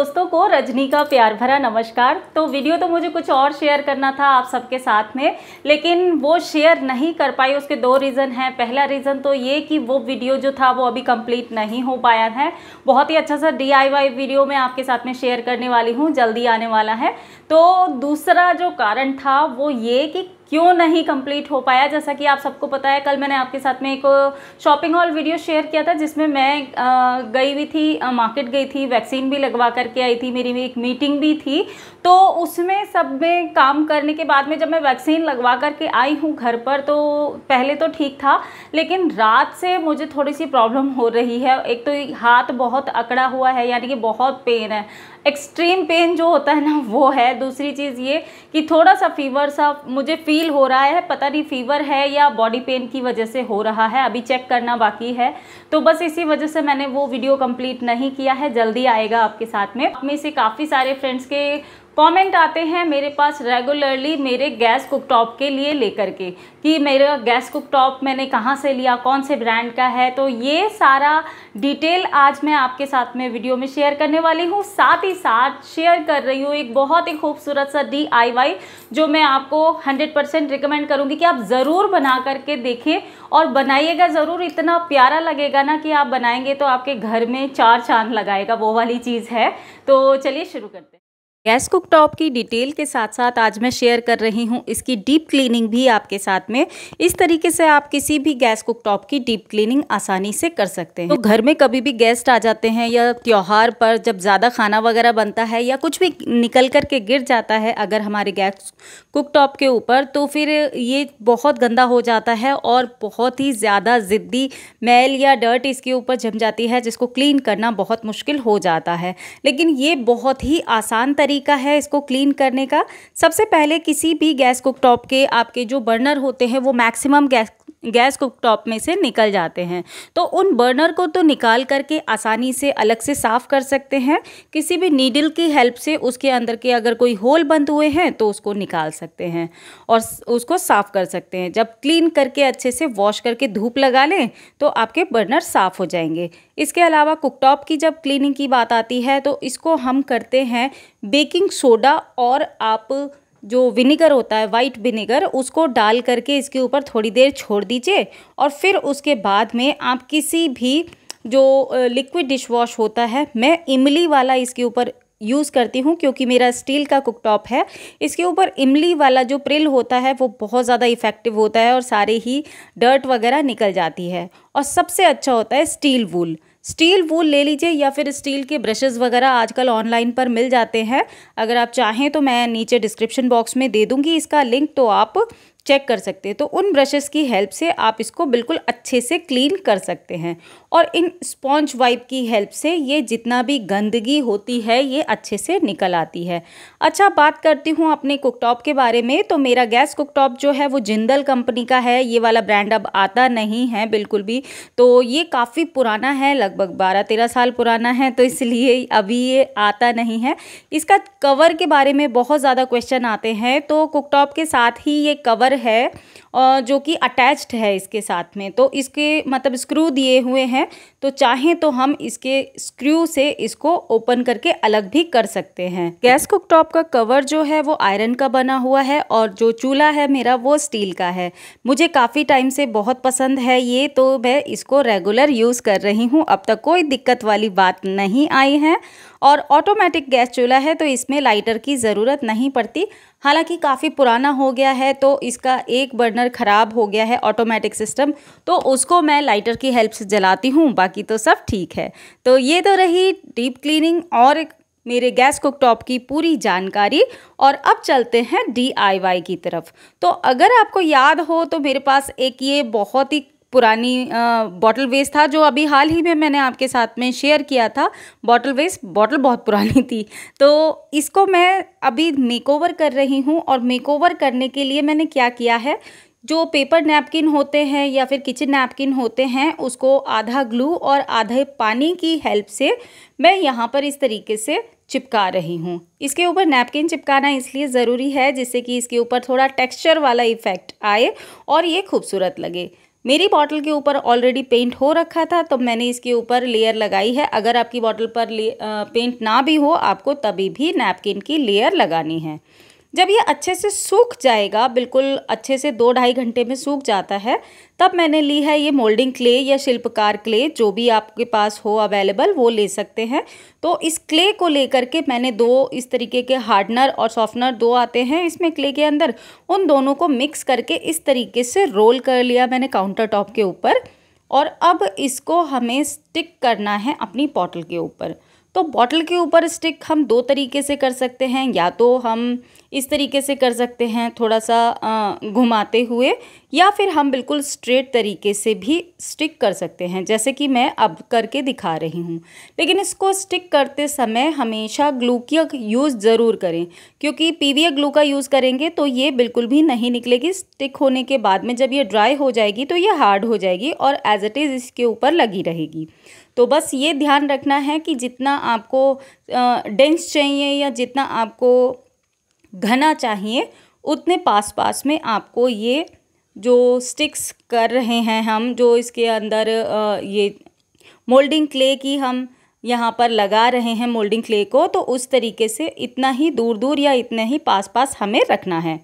दोस्तों को रजनी का प्यार भरा नमस्कार तो वीडियो तो मुझे कुछ और शेयर करना था आप सबके साथ में लेकिन वो शेयर नहीं कर पाई उसके दो रीज़न हैं पहला रीज़न तो ये कि वो वीडियो जो था वो अभी कंप्लीट नहीं हो पाया है बहुत ही अच्छा सा डी वीडियो मैं आपके साथ में शेयर करने वाली हूँ जल्दी आने वाला है तो दूसरा जो कारण था वो ये कि क्यों नहीं कंप्लीट हो पाया जैसा कि आप सबको पता है कल मैंने आपके साथ में एक शॉपिंग हॉल वीडियो शेयर किया था जिसमें मैं गई हुई थी मार्केट गई थी वैक्सीन भी लगवा करके आई थी मेरी भी एक मीटिंग भी थी तो उसमें सब में काम करने के बाद में जब मैं वैक्सीन लगवा करके आई हूँ घर पर तो पहले तो ठीक था लेकिन रात से मुझे थोड़ी सी प्रॉब्लम हो रही है एक तो हाथ बहुत अकड़ा हुआ है यानी कि बहुत पेन है एक्सट्रीम पेन जो होता है ना वो है दूसरी चीज़ ये कि थोड़ा सा फीवर सा मुझे फील हो रहा है पता नहीं फीवर है या बॉडी पेन की वजह से हो रहा है अभी चेक करना बाकी है तो बस इसी वजह से मैंने वो वीडियो कंप्लीट नहीं किया है जल्दी आएगा आपके साथ में आप में से काफ़ी सारे फ्रेंड्स के कमेंट आते हैं मेरे पास रेगुलरली मेरे गैस कुकटॉप के लिए लेकर के कि मेरा गैस कुकटॉप मैंने कहाँ से लिया कौन से ब्रांड का है तो ये सारा डिटेल आज मैं आपके साथ में वीडियो में शेयर करने वाली हूँ साथ ही साथ शेयर कर रही हूँ एक बहुत ही खूबसूरत सा डी जो मैं आपको हंड्रेड परसेंट रिकमेंड करूँगी कि आप ज़रूर बना करके देखें और बनाइएगा ज़रूर इतना प्यारा लगेगा ना कि आप बनाएंगे तो आपके घर में चार चांद लगाएगा वो वाली चीज़ है तो चलिए शुरू करते हैं गैस कुकटॉप की डिटेल के साथ साथ आज मैं शेयर कर रही हूँ इसकी डीप क्लीनिंग भी आपके साथ में इस तरीके से आप किसी भी गैस कुकटॉप की डीप क्लीनिंग आसानी से कर सकते हैं तो घर में कभी भी गेस्ट आ जाते हैं या त्यौहार पर जब ज़्यादा खाना वगैरह बनता है या कुछ भी निकल कर के गिर जाता है अगर हमारे गैस कुक के ऊपर तो फिर ये बहुत गंदा हो जाता है और बहुत ही ज़्यादा ज़िद्दी मैल या डर्ट इसके ऊपर जम जाती है जिसको क्लीन करना बहुत मुश्किल हो जाता है लेकिन ये बहुत ही आसान तरीका है इसको क्लीन करने का सबसे पहले किसी भी गैस कुकटॉप के आपके जो बर्नर होते हैं वो मैक्सिमम गैस गैस कुकटॉप में से निकल जाते हैं तो उन बर्नर को तो निकाल करके आसानी से अलग से साफ़ कर सकते हैं किसी भी नीडल की हेल्प से उसके अंदर के अगर कोई होल बंद हुए हैं तो उसको निकाल सकते हैं और उसको साफ़ कर सकते हैं जब क्लीन करके अच्छे से वॉश करके धूप लगा लें तो आपके बर्नर साफ़ हो जाएंगे इसके अलावा कुकटॉप की जब क्लीनिंग की बात आती है तो इसको हम करते हैं बेकिंग सोडा और आप जो विनीगर होता है वाइट विनीगर उसको डाल करके इसके ऊपर थोड़ी देर छोड़ दीजिए और फिर उसके बाद में आप किसी भी जो लिक्विड डिश वॉश होता है मैं इमली वाला इसके ऊपर यूज़ करती हूँ क्योंकि मेरा स्टील का कुकटॉप है इसके ऊपर इमली वाला जो प्रिल होता है वो बहुत ज़्यादा इफ़ेक्टिव होता है और सारे ही डर्ट वगैरह निकल जाती है और सबसे अच्छा होता है स्टील वूल स्टील वूल ले लीजिए या फिर स्टील के ब्रशेज़ वगैरह आजकल ऑनलाइन पर मिल जाते हैं अगर आप चाहें तो मैं नीचे डिस्क्रिप्शन बॉक्स में दे दूंगी इसका लिंक तो आप चेक कर सकते हैं तो उन ब्रशेस की हेल्प से आप इसको बिल्कुल अच्छे से क्लीन कर सकते हैं और इन स्पॉन्ज वाइप की हेल्प से ये जितना भी गंदगी होती है ये अच्छे से निकल आती है अच्छा बात करती हूँ अपने कुकटॉप के बारे में तो मेरा गैस कुकटॉप जो है वो जिंदल कंपनी का है ये वाला ब्रांड अब आता नहीं है बिल्कुल भी तो ये काफ़ी पुराना है लगभग बारह तेरह साल पुराना है तो इसलिए अभी ये आता नहीं है इसका कवर के बारे में बहुत ज़्यादा क्वेश्चन आते हैं तो कुकटॉप के साथ ही ये कवर पर है और जो कि अटैच्ड है इसके साथ में तो इसके मतलब स्क्रू दिए हुए हैं तो चाहें तो हम इसके स्क्रू से इसको ओपन करके अलग भी कर सकते हैं गैस कुकटॉप का कवर जो है वो आयरन का बना हुआ है और जो चूल्हा है मेरा वो स्टील का है मुझे काफ़ी टाइम से बहुत पसंद है ये तो मैं इसको रेगुलर यूज़ कर रही हूँ अब तक कोई दिक्कत वाली बात नहीं आई है और ऑटोमेटिक गैस चूल्हा है तो इसमें लाइटर की ज़रूरत नहीं पड़ती हालांकि काफ़ी पुराना हो गया है तो इसका एक बर्नर ख़राब हो गया है ऑटोमेटिक सिस्टम तो उसको मैं लाइटर की हेल्प से जलाती हूँ बाकी तो सब ठीक है तो ये तो रही डीप क्लीनिंग और मेरे गैस कुकटॉप की पूरी जानकारी और अब चलते हैं डी की तरफ तो अगर आपको याद हो तो मेरे पास एक ये बहुत ही पुरानी बॉटल वेस्ट था जो अभी हाल ही में मैंने आपके साथ में शेयर किया था बॉटल वेस्ट बॉटल बहुत पुरानी थी तो इसको मैं अभी मेकओवर कर रही हूँ और मेकओवर करने के लिए मैंने क्या किया है जो पेपर नैपकिन होते हैं या फिर किचन नैपकिन होते हैं उसको आधा ग्लू और आधे पानी की हेल्प से मैं यहाँ पर इस तरीके से चिपका रही हूँ इसके ऊपर नैपकिन चिपकाना इसलिए ज़रूरी है जिससे कि इसके ऊपर थोड़ा टेक्सचर वाला इफ़ेक्ट आए और ये खूबसूरत लगे मेरी बॉटल के ऊपर ऑलरेडी पेंट हो रखा था तो मैंने इसके ऊपर लेयर लगाई है अगर आपकी बॉटल पर पेंट ना भी हो आपको तभी भी नैपकिन की लेयर लगानी है जब ये अच्छे से सूख जाएगा बिल्कुल अच्छे से दो ढाई घंटे में सूख जाता है तब मैंने ली है ये मोल्डिंग क्ले या शिल्पकार क्ले जो भी आपके पास हो अवेलेबल वो ले सकते हैं तो इस क्ले को लेकर के मैंने दो इस तरीके के हार्डनर और सॉफ्टनर दो आते हैं इसमें क्ले के अंदर उन दोनों को मिक्स करके इस तरीके से रोल कर लिया मैंने काउंटर टॉप के ऊपर और अब इसको हमें स्टिक करना है अपनी पॉटल के ऊपर तो बॉटल के ऊपर स्टिक हम दो तरीके से कर सकते हैं या तो हम इस तरीके से कर सकते हैं थोड़ा सा घुमाते हुए या फिर हम बिल्कुल स्ट्रेट तरीके से भी स्टिक कर सकते हैं जैसे कि मैं अब करके दिखा रही हूँ लेकिन इसको स्टिक करते समय हमेशा ग्लू की यूज़ ज़रूर करें क्योंकि पी ग्लू का यूज़ करेंगे तो ये बिल्कुल भी नहीं निकलेगी स्टिक होने के बाद में जब ये ड्राई हो जाएगी तो ये हार्ड हो जाएगी और एज इट इज़ इसके ऊपर लगी रहेगी तो बस ये ध्यान रखना है कि जितना आपको डेंस चाहिए या जितना आपको घना चाहिए उतने पास पास में आपको ये जो स्टिक्स कर रहे हैं हम जो इसके अंदर ये मोल्डिंग क्ले की हम यहाँ पर लगा रहे हैं मोल्डिंग क्ले को तो उस तरीके से इतना ही दूर दूर या इतने ही पास पास हमें रखना है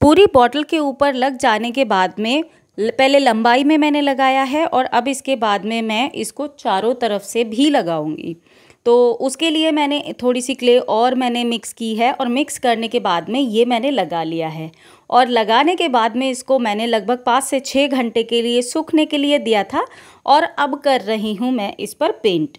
पूरी बॉटल के ऊपर लग जाने के बाद में पहले लंबाई में मैंने लगाया है और अब इसके बाद में मैं इसको चारों तरफ से भी लगाऊंगी तो उसके लिए मैंने थोड़ी सी क्ले और मैंने मिक्स की है और मिक्स करने के बाद में ये मैंने लगा लिया है और लगाने के बाद में इसको मैंने लगभग पाँच से छः घंटे के लिए सूखने के लिए दिया था और अब कर रही हूँ मैं इस पर पेंट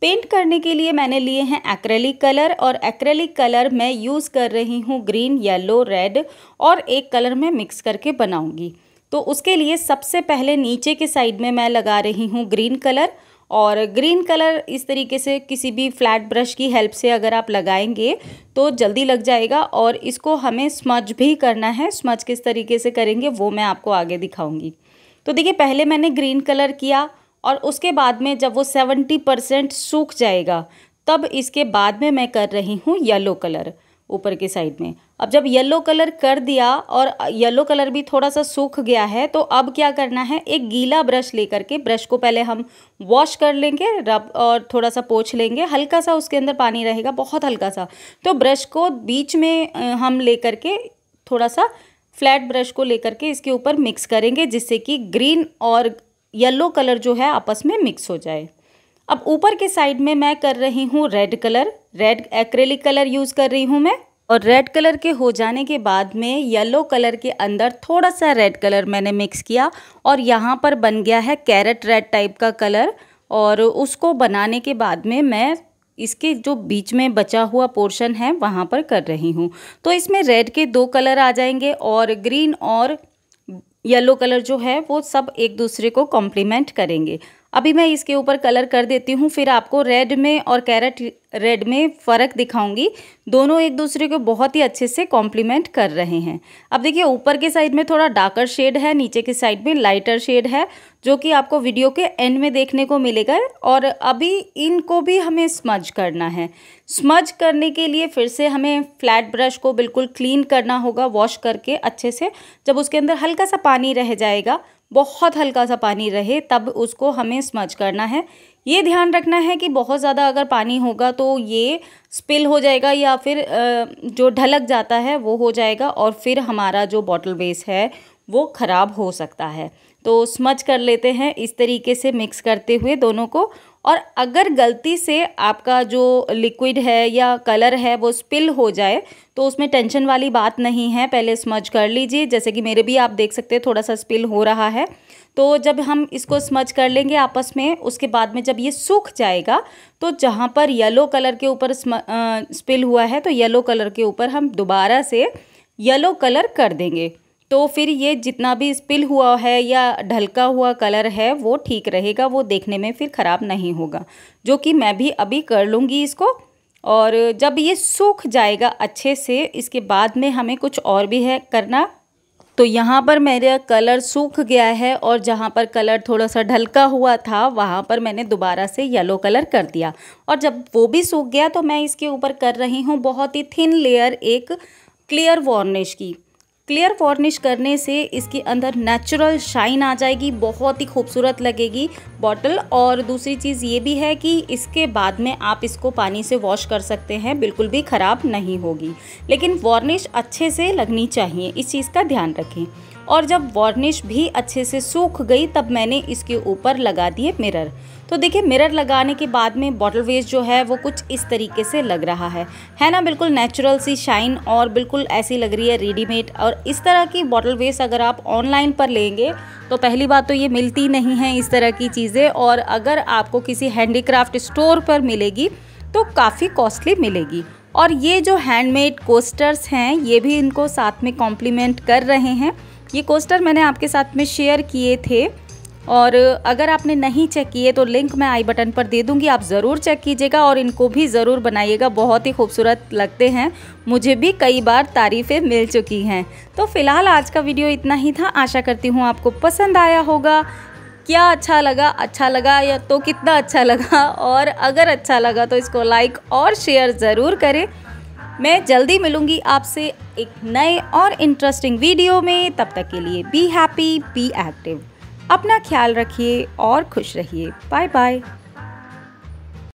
पेंट करने के लिए मैंने लिए हैं एक्रेलिक कलर और एक्रेलिक कलर मैं यूज़ कर रही हूँ ग्रीन येलो रेड और एक कलर में मिक्स करके बनाऊँगी तो उसके लिए सबसे पहले नीचे के साइड में मैं लगा रही हूँ ग्रीन कलर और ग्रीन कलर इस तरीके से किसी भी फ्लैट ब्रश की हेल्प से अगर आप लगाएंगे तो जल्दी लग जाएगा और इसको हमें स्मज भी करना है स्मज किस तरीके से करेंगे वो मैं आपको आगे दिखाऊंगी तो देखिए पहले मैंने ग्रीन कलर किया और उसके बाद में जब वो सेवेंटी परसेंट सूख जाएगा तब इसके बाद में मैं कर रही हूँ येलो कलर ऊपर के साइड में अब जब येलो कलर कर दिया और येलो कलर भी थोड़ा सा सूख गया है तो अब क्या करना है एक गीला ब्रश लेकर के ब्रश को पहले हम वॉश कर लेंगे रब और थोड़ा सा पोछ लेंगे हल्का सा उसके अंदर पानी रहेगा बहुत हल्का सा तो ब्रश को बीच में हम लेकर के थोड़ा सा फ्लैट ब्रश को लेकर के इसके ऊपर मिक्स करेंगे जिससे कि ग्रीन और येलो कलर जो है आपस में मिक्स हो जाए अब ऊपर के साइड में मैं कर रही हूँ red colour red acrylic colour use कर रही हूँ मैं और रेड कलर के हो जाने के बाद में येलो कलर के अंदर थोड़ा सा रेड कलर मैंने मिक्स किया और यहाँ पर बन गया है कैरेट रेड टाइप का कलर और उसको बनाने के बाद में मैं इसके जो बीच में बचा हुआ पोर्शन है वहाँ पर कर रही हूँ तो इसमें रेड के दो कलर आ जाएंगे और ग्रीन और येलो कलर जो है वो सब एक दूसरे को कॉम्प्लीमेंट करेंगे अभी मैं इसके ऊपर कलर कर देती हूँ फिर आपको रेड में और कैरेट रेड में फ़र्क दिखाऊंगी दोनों एक दूसरे को बहुत ही अच्छे से कॉम्प्लीमेंट कर रहे हैं अब देखिए ऊपर के साइड में थोड़ा डार्कर शेड है नीचे के साइड में लाइटर शेड है जो कि आपको वीडियो के एंड में देखने को मिलेगा और अभी इनको भी हमें स्मज करना है स्मज करने के लिए फिर से हमें फ्लैट ब्रश को बिल्कुल क्लीन करना होगा वॉश करके अच्छे से जब उसके अंदर हल्का सा पानी रह जाएगा बहुत हल्का सा पानी रहे तब उसको हमें स्मज करना है ये ध्यान रखना है कि बहुत ज़्यादा अगर पानी होगा तो ये स्पिल हो जाएगा या फिर जो ढलक जाता है वो हो जाएगा और फिर हमारा जो बॉटल बेस है वो ख़राब हो सकता है तो स्मज कर लेते हैं इस तरीके से मिक्स करते हुए दोनों को और अगर गलती से आपका जो लिक्विड है या कलर है वो स्पिल हो जाए तो उसमें टेंशन वाली बात नहीं है पहले स्मज कर लीजिए जैसे कि मेरे भी आप देख सकते हैं थोड़ा सा स्पिल हो रहा है तो जब हम इसको स्मज कर लेंगे आपस में उसके बाद में जब ये सूख जाएगा तो जहाँ पर येलो कलर के ऊपर स्पिल हुआ है तो येलो कलर के ऊपर हम दोबारा से येलो कलर कर देंगे तो फिर ये जितना भी स्पिल हुआ है या ढलका हुआ कलर है वो ठीक रहेगा वो देखने में फिर ख़राब नहीं होगा जो कि मैं भी अभी कर लूँगी इसको और जब ये सूख जाएगा अच्छे से इसके बाद में हमें कुछ और भी है करना तो यहाँ पर मेरा कलर सूख गया है और जहाँ पर कलर थोड़ा सा ढलका हुआ था वहाँ पर मैंने दोबारा से येलो कलर कर दिया और जब वो भी सूख गया तो मैं इसके ऊपर कर रही हूँ बहुत ही थिन लेयर एक क्लियर वार्निश की क्लियर फॉर्निश करने से इसके अंदर नेचुरल शाइन आ जाएगी बहुत ही खूबसूरत लगेगी बॉटल और दूसरी चीज़ ये भी है कि इसके बाद में आप इसको पानी से वॉश कर सकते हैं बिल्कुल भी ख़राब नहीं होगी लेकिन वार्निश अच्छे से लगनी चाहिए इस चीज़ का ध्यान रखें और जब वार्निश भी अच्छे से सूख गई तब मैंने इसके ऊपर लगा दिए मिरर तो देखिए मिरर लगाने के बाद में बॉटल वेस्ट जो है वो कुछ इस तरीके से लग रहा है है ना बिल्कुल नेचुरल सी शाइन और बिल्कुल ऐसी लग रही है रेडीमेड और इस तरह की बॉटल वेस्ट अगर आप ऑनलाइन पर लेंगे तो पहली बात तो ये मिलती नहीं है इस तरह की चीज़ें और अगर आपको किसी हैंडीक्राफ्ट स्टोर पर मिलेगी तो काफ़ी कॉस्टली मिलेगी और ये जो हैंडमेड कोस्टर्स हैं ये भी इनको साथ में कॉम्प्लीमेंट कर रहे हैं ये कोस्टर मैंने आपके साथ में शेयर किए थे और अगर आपने नहीं चेक किए तो लिंक मैं आई बटन पर दे दूंगी आप ज़रूर चेक कीजिएगा और इनको भी ज़रूर बनाइएगा बहुत ही खूबसूरत लगते हैं मुझे भी कई बार तारीफ़ें मिल चुकी हैं तो फ़िलहाल आज का वीडियो इतना ही था आशा करती हूँ आपको पसंद आया होगा क्या अच्छा लगा अच्छा लगा या तो कितना अच्छा लगा और अगर अच्छा लगा तो इसको लाइक और शेयर ज़रूर करें मैं जल्दी मिलूँगी आपसे एक नए और इंटरेस्टिंग वीडियो में तब तक के लिए बी हैप्पी बी एक्टिव अपना ख्याल रखिए और खुश रहिए बाय बाय